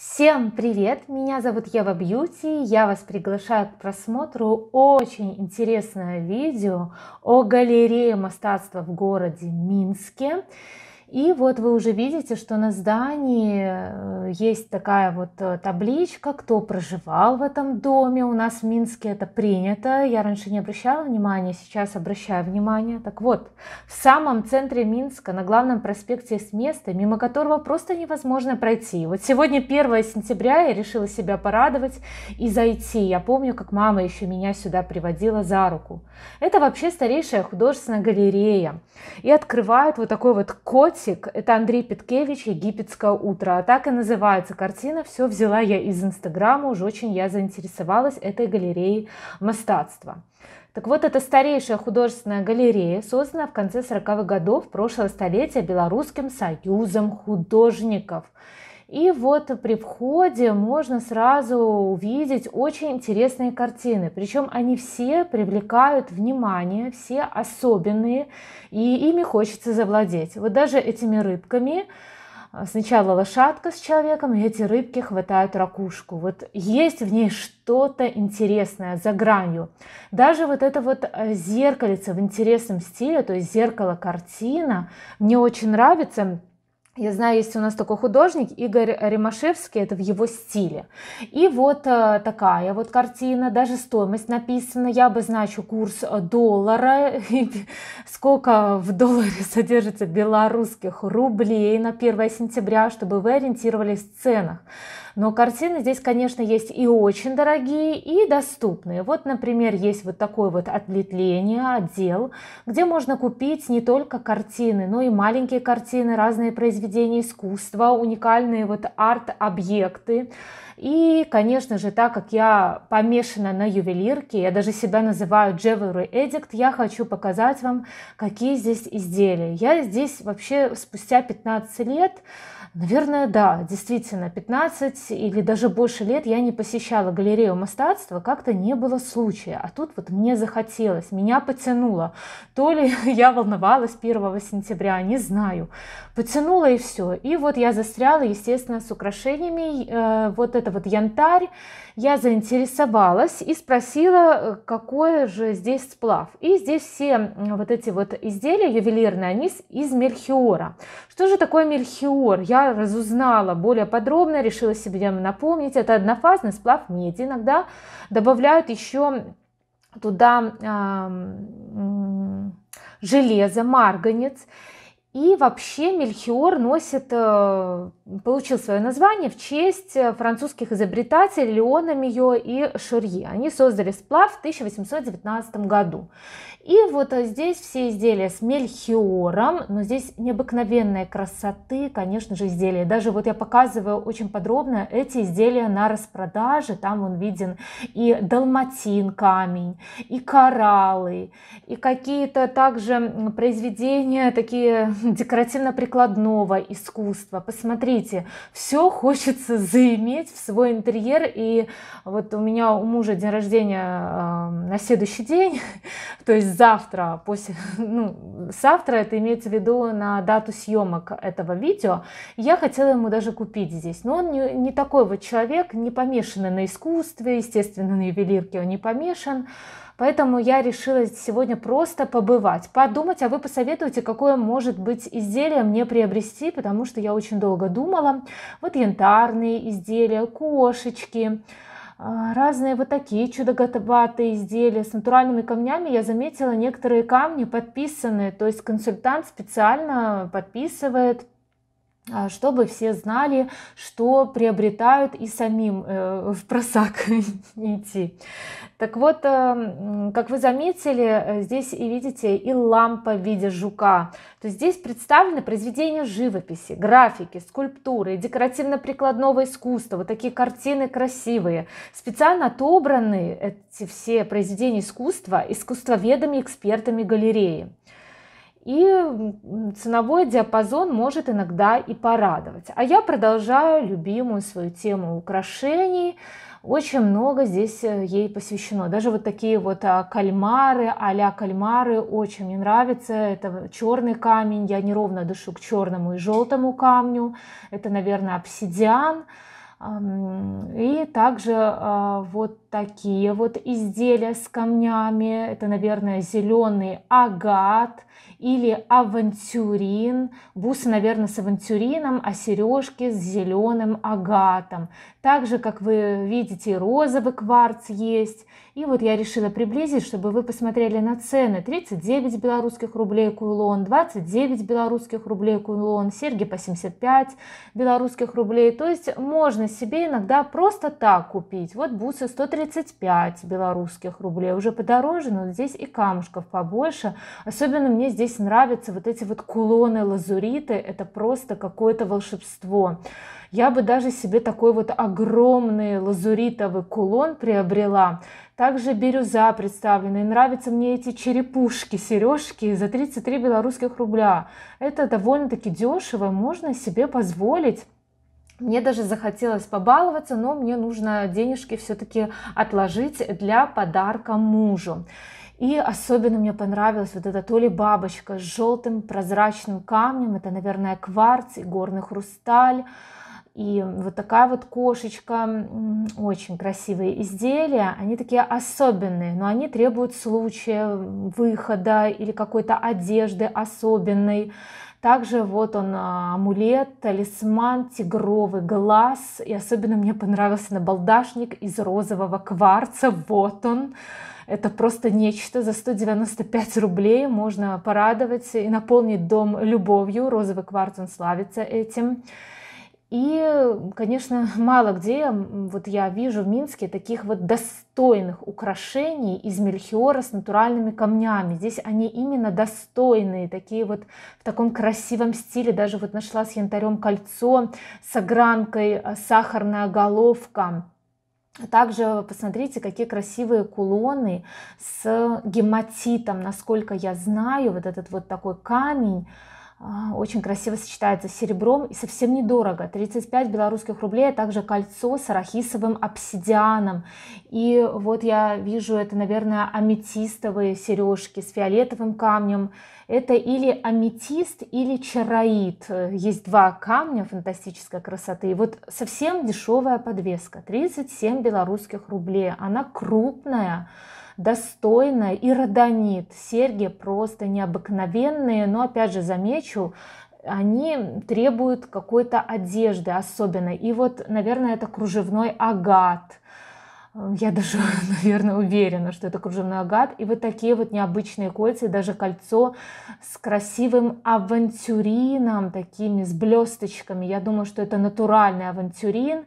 Всем привет! Меня зовут Ева Бьюти. Я вас приглашаю к просмотру очень интересное видео о галерее мастерства в городе Минске. И вот вы уже видите, что на здании э, есть такая вот э, табличка, кто проживал в этом доме. У нас в Минске это принято. Я раньше не обращала внимания, сейчас обращаю внимание. Так вот, в самом центре Минска, на главном проспекте есть место, мимо которого просто невозможно пройти. Вот сегодня 1 сентября я решила себя порадовать и зайти. Я помню, как мама еще меня сюда приводила за руку. Это вообще старейшая художественная галерея. И открывают вот такой вот кот котик. Это Андрей Петкевич «Египетское утро». А так и называется картина. Все взяла я из Инстаграма. Уж очень я заинтересовалась этой галереей мастерства. Так вот, это старейшая художественная галерея, созданная в конце 40-х годов прошлого столетия Белорусским союзом художников – и вот при входе можно сразу увидеть очень интересные картины. Причем они все привлекают внимание, все особенные, и ими хочется завладеть. Вот даже этими рыбками а, сначала лошадка с человеком, и эти рыбки хватают ракушку. Вот есть в ней что-то интересное за гранью. Даже вот это вот а, зеркалице в интересном стиле, то есть зеркало-картина, мне очень нравится я знаю, есть у нас такой художник Игорь Ремашевский, это в его стиле. И вот э, такая вот картина, даже стоимость написана, я обозначу курс э, доллара, сколько в долларе содержится белорусских рублей на 1 сентября, чтобы вы ориентировались в ценах. Но картины здесь, конечно, есть и очень дорогие, и доступные. Вот, например, есть вот такое вот отлетление отдел, где можно купить не только картины, но и маленькие картины, разные произведения искусства, уникальные вот арт-объекты. И, конечно же, так как я помешана на ювелирке, я даже себя называю Jewelry Addict, я хочу показать вам, какие здесь изделия. Я здесь вообще спустя 15 лет Наверное, да, действительно, 15 или даже больше лет я не посещала галерею мастерства, как-то не было случая, а тут вот мне захотелось, меня потянуло. То ли я волновалась 1 сентября, не знаю. Потянуло и все. И вот я застряла, естественно, с украшениями. Э, вот это вот янтарь. Я заинтересовалась и спросила, э, какой же здесь сплав. И здесь все вот эти вот изделия ювелирные, они из мельхиора. Что же такое мельхиор? Я разузнала более подробно, решила себе напомнить, это однофазный сплав меди. Иногда добавляют еще туда железо, марганец. И вообще Мельхиор носит, э, получил свое название в честь э, французских изобретателей Леона Мио и Шурье. Они создали сплав в 1819 году. И вот э, здесь все изделия с мельхиором, но здесь необыкновенной красоты, конечно же, изделия. Даже вот я показываю очень подробно эти изделия на распродаже. Там он виден и далматин камень, и кораллы, и какие-то также произведения такие декоративно-прикладного искусства. Посмотрите, все хочется заиметь в свой интерьер. И вот у меня у мужа день рождения на следующий день, то есть завтра, после, ну, завтра это имеется в виду на дату съемок этого видео. Я хотела ему даже купить здесь, но он не, не такой вот человек, не помешанный на искусстве, естественно, на ювелирке он не помешан. Поэтому я решила сегодня просто побывать, подумать, а вы посоветуете, какое может быть изделие мне приобрести, потому что я очень долго думала. Вот янтарные изделия, кошечки, а, разные вот такие чудо-готоватые изделия с натуральными камнями. Я заметила, некоторые камни подписаны, то есть консультант специально подписывает а, чтобы все знали, что приобретают и самим э, в просак идти. Так вот, э, как вы заметили, э, здесь и видите и лампа в виде жука. То есть здесь представлены произведения живописи, графики, скульптуры, декоративно-прикладного искусства, вот такие картины красивые. Специально отобраны эти все произведения искусства искусствоведами, экспертами галереи. И ценовой диапазон может иногда и порадовать. А я продолжаю любимую свою тему украшений. Очень много здесь э, ей посвящено. Даже вот такие вот а, кальмары, а кальмары очень мне нравится. Это черный камень, я неровно дышу к черному и желтому камню. Это, наверное, обсидиан. И также а, вот такие вот изделия с камнями. Это, наверное, зеленый агат или авантюрин. Бусы, наверное, с авантюрином, а сережки с зеленым агатом. Также, как вы видите, розовый кварц есть. И вот я решила приблизить, чтобы вы посмотрели на цены. 39 белорусских рублей кулон, 29 белорусских рублей кулон, серьги по 75 белорусских рублей. То есть можно себе иногда просто так купить. Вот бусы 135 белорусских рублей, уже подороже, но здесь и камушков побольше. Особенно мне здесь нравятся вот эти вот кулоны лазуриты, это просто какое-то волшебство я бы даже себе такой вот огромный лазуритовый кулон приобрела. Также бирюза представлена. И нравятся мне эти черепушки, сережки за 33 белорусских рубля. Это довольно-таки дешево, можно себе позволить. Мне даже захотелось побаловаться, но мне нужно денежки все-таки отложить для подарка мужу. И особенно мне понравилась вот эта то ли бабочка с желтым прозрачным камнем, это, наверное, кварц и горный хрусталь. И вот такая вот кошечка, очень красивые изделия, они такие особенные, но они требуют случая выхода или какой-то одежды особенной. Также вот он а, амулет, талисман, тигровый глаз. И особенно мне понравился набалдашник из розового кварца. Вот он. Это просто нечто. За 195 рублей можно порадовать и наполнить дом любовью. Розовый кварц, он славится этим. И, конечно, мало где, вот я вижу в Минске, таких вот достойных украшений из мельхиора с натуральными камнями. Здесь они именно достойные, такие вот в таком красивом стиле. Даже вот нашла с янтарем кольцо, с огранкой, э, сахарная головка. Также посмотрите, какие красивые кулоны с гематитом. Насколько я знаю, вот этот вот такой камень а, очень красиво сочетается с серебром и совсем недорого 35 белорусских рублей а также кольцо с арахисовым обсидианом и вот я вижу это наверное аметистовые сережки с фиолетовым камнем это или аметист или чароид есть два камня фантастической красоты и вот совсем дешевая подвеска 37 белорусских рублей она крупная достойно и родонит. Серьги просто необыкновенные, но опять же замечу, они требуют какой-то одежды особенной. И вот, наверное, это кружевной агат. Я даже, наверное, уверена, что это кружевной агат. И вот такие вот необычные кольца, и даже кольцо с красивым авантюрином, такими, с блесточками. Я думаю, что это натуральный авантюрин.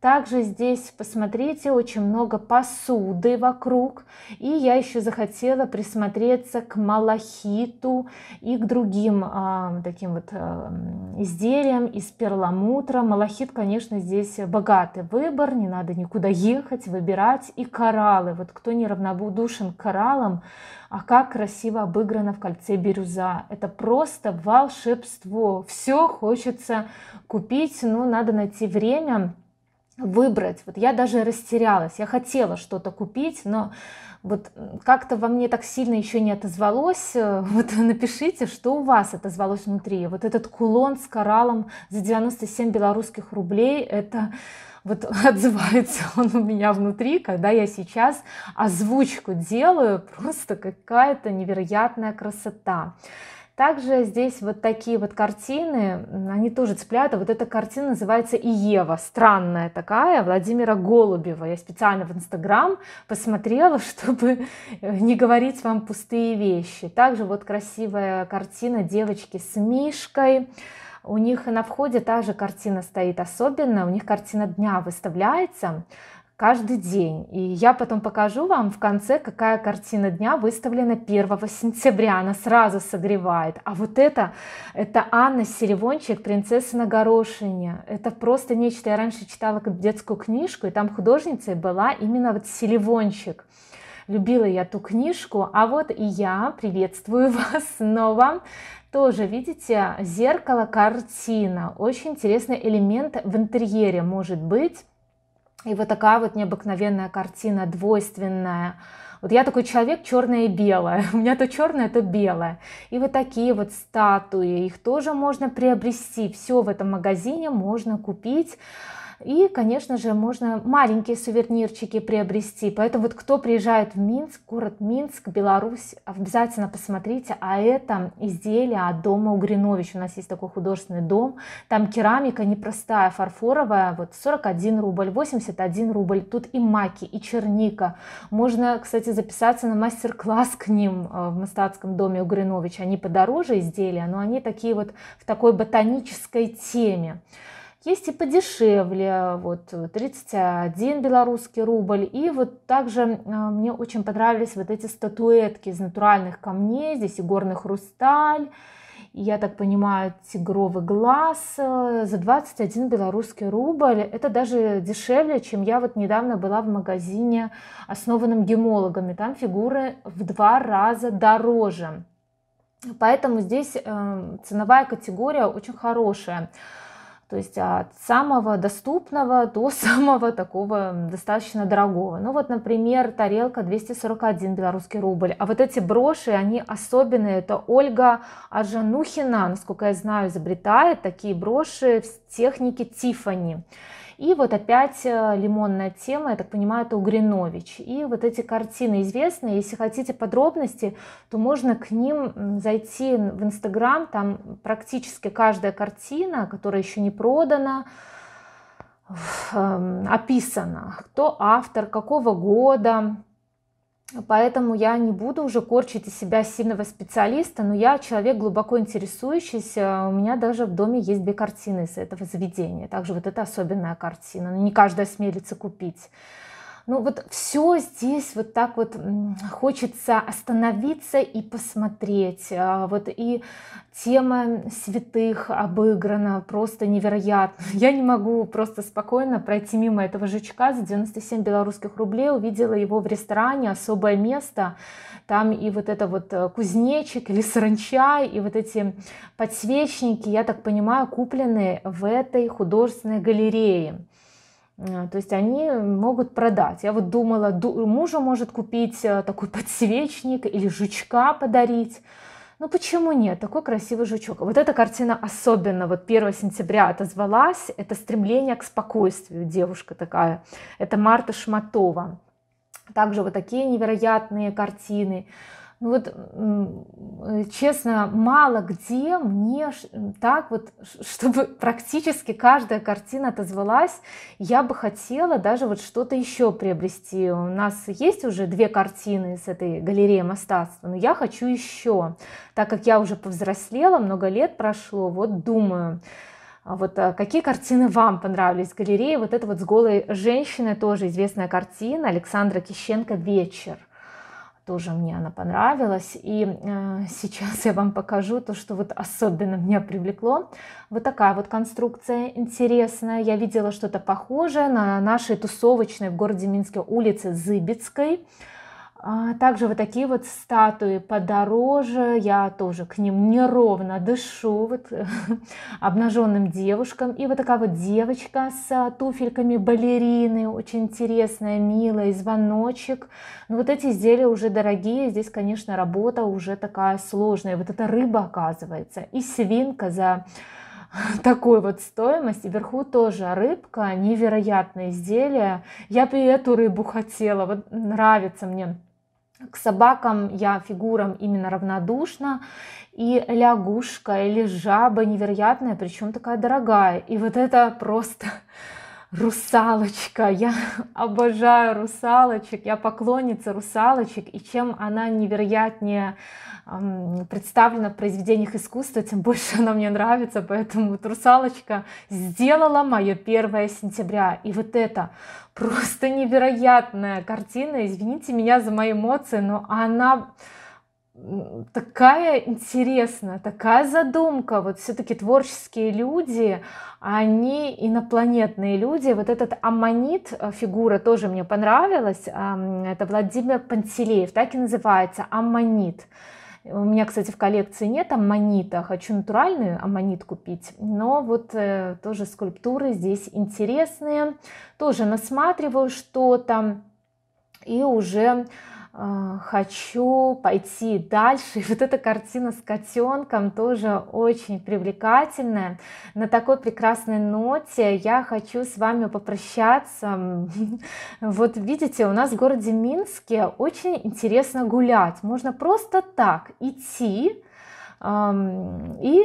Также здесь, посмотрите, очень много посуды вокруг. И я еще захотела присмотреться к малахиту и к другим а, таким вот а, изделиям из перламутра. Малахит, конечно, здесь богатый выбор, не надо никуда ехать, выбирать. И кораллы. Вот кто не равнодушен к кораллам, а как красиво обыграно в кольце бирюза. Это просто волшебство. Все хочется купить, но надо найти время выбрать. Вот я даже растерялась, я хотела что-то купить, но вот как-то во мне так сильно еще не отозвалось. Э, вот напишите, что у вас отозвалось внутри. Вот этот кулон с кораллом за 97 белорусских рублей, это вот отзывается он у меня внутри, когда я сейчас озвучку делаю, просто какая-то невероятная красота. Также здесь вот такие вот картины, они тоже цепляют. А вот эта картина называется «Иева», странная такая, Владимира Голубева. Я специально в Инстаграм посмотрела, чтобы э, не говорить вам пустые вещи. Также вот красивая картина девочки с мишкой. У них на входе та же картина стоит особенно, у них картина дня выставляется каждый день. И я потом покажу вам в конце, какая картина дня выставлена 1 сентября. Она сразу согревает. А вот это, это Анна Серевончик, принцесса на горошине. Это просто нечто. Я раньше читала детскую книжку, и там художницей была именно вот Селивончик. Любила я ту книжку, а вот и я приветствую вас снова. Тоже, видите, зеркало, картина. Очень интересный элемент в интерьере может быть и вот такая вот необыкновенная картина, двойственная. Вот я такой человек черное и белое. У меня то черное, то белое. И вот такие вот статуи, их тоже можно приобрести. Все в этом магазине можно купить. И, конечно же, можно маленькие сувенирчики приобрести. Поэтому вот кто приезжает в Минск, город Минск, Беларусь, обязательно посмотрите. А это изделие от дома Угринович. У нас есть такой художественный дом. Там керамика непростая, фарфоровая. Вот 41 рубль, 81 рубль. Тут и маки, и черника. Можно, кстати, записаться на мастер-класс к ним э, в Мастатском доме Угринович. Они подороже изделия, но они такие вот в такой ботанической теме. Есть и подешевле, вот 31 белорусский рубль. И вот также а, мне очень понравились вот эти статуэтки из натуральных камней. Здесь и горный хрусталь, и я так понимаю, тигровый глаз э, за 21 белорусский рубль. Это даже дешевле, чем я вот недавно была в магазине, основанном гемологами. Там фигуры в два раза дороже. Поэтому здесь э, ценовая категория очень хорошая. То есть от а, самого доступного до самого такого достаточно дорогого. Ну вот, например, тарелка 241 белорусский рубль. А вот эти броши, они особенные. Это Ольга Ажанухина, насколько я знаю, изобретает такие броши в технике Тифани. И вот опять э, лимонная тема, я так понимаю, это Угринович. И вот эти картины известные. Если хотите подробности, то можно к ним зайти в Инстаграм. Там практически каждая картина, которая еще не продана, эм, описана. Кто автор, какого года, Поэтому я не буду уже корчить из себя сильного специалиста, но я человек глубоко интересующийся. У меня даже в доме есть две картины из этого заведения. Также вот это особенная картина. Но не каждая смелится купить. Ну вот все здесь вот так вот хочется остановиться и посмотреть. А, вот и тема святых обыграна просто невероятно. Я не могу просто спокойно пройти мимо этого жучка за 97 белорусских рублей. Увидела его в ресторане, особое место. Там и вот это вот э, кузнечик или саранча, и вот эти подсвечники, я так понимаю, куплены в этой художественной галерее. А, то есть они могут продать. Я вот думала, мужу может купить э, такой подсвечник или жучка подарить. Ну почему нет? Такой красивый жучок. Вот эта картина особенно вот 1 сентября отозвалась. Это стремление к спокойствию. Девушка такая. Это Марта Шматова. Также вот такие невероятные картины вот, э, честно, мало где мне так вот, чтобы практически каждая картина отозвалась, я бы хотела даже вот что-то еще приобрести. У нас есть уже две картины с этой галереи мастерства, но я хочу еще. Так как я уже повзрослела, много лет прошло, вот думаю, а вот а, какие картины вам понравились в галерее? Вот это вот с голой женщиной тоже известная картина Александра Кищенко «Вечер» тоже мне она понравилась. И э, сейчас я вам покажу то, что вот особенно меня привлекло. Вот такая вот конструкция интересная. Я видела что-то похожее на нашей тусовочной в городе Минске улице Зыбецкой. А, также вот такие вот статуи подороже, я тоже к ним неровно дышу, вот, обнаженным девушкам. И вот такая вот девочка с туфельками балерины, очень интересная, милая, звоночек. Но ну, вот эти изделия уже дорогие, здесь, конечно, работа уже такая сложная. Вот эта рыба, оказывается, и свинка за такой вот стоимость. И вверху тоже рыбка, невероятное изделие. Я бы эту рыбу хотела, вот нравится мне к собакам я фигурам именно равнодушна. И лягушка или жаба невероятная, причем такая дорогая. И вот это просто Русалочка, я обожаю русалочек, я поклонница русалочек, и чем она невероятнее представлена в произведениях искусства, тем больше она мне нравится, поэтому вот русалочка сделала мое 1 сентября, и вот это просто невероятная картина, извините меня за мои эмоции, но она такая интересная, такая задумка. Вот все-таки творческие люди, они инопланетные люди. Вот этот аммонит э, фигура тоже мне понравилась. Это Владимир Пантелеев, так и называется, аммонит. У меня, кстати, в коллекции нет аммонита, хочу натуральную аммонит купить, но вот э, тоже скульптуры здесь интересные, тоже насматриваю что-то и уже э, а, хочу пойти дальше. И вот эта картина с котенком тоже очень привлекательная. На такой прекрасной ноте я хочу с вами попрощаться. Вот видите, у нас в городе Минске очень интересно гулять. Можно просто так идти и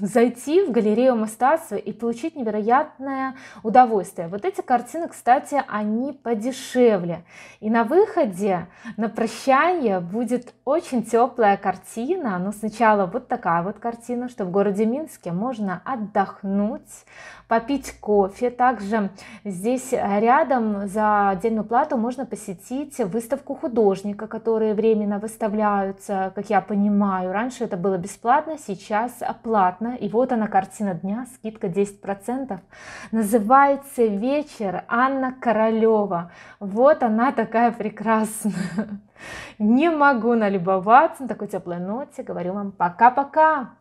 зайти в галерею мастерства и получить невероятное удовольствие. Вот эти картины, кстати, они подешевле. И на выходе, на прощание будет очень теплая картина. Но сначала вот такая вот картина, что в городе Минске можно отдохнуть, попить кофе. Также здесь рядом за отдельную плату можно посетить выставку художника, которые временно выставляются, как я понимаю. Раньше это было бесплатно, сейчас платно бесплатно. И вот она, картина дня, скидка 10%. Называется «Вечер Анна Королева». Вот она такая прекрасная. Не могу налюбоваться на такой теплой ноте. Говорю вам пока-пока.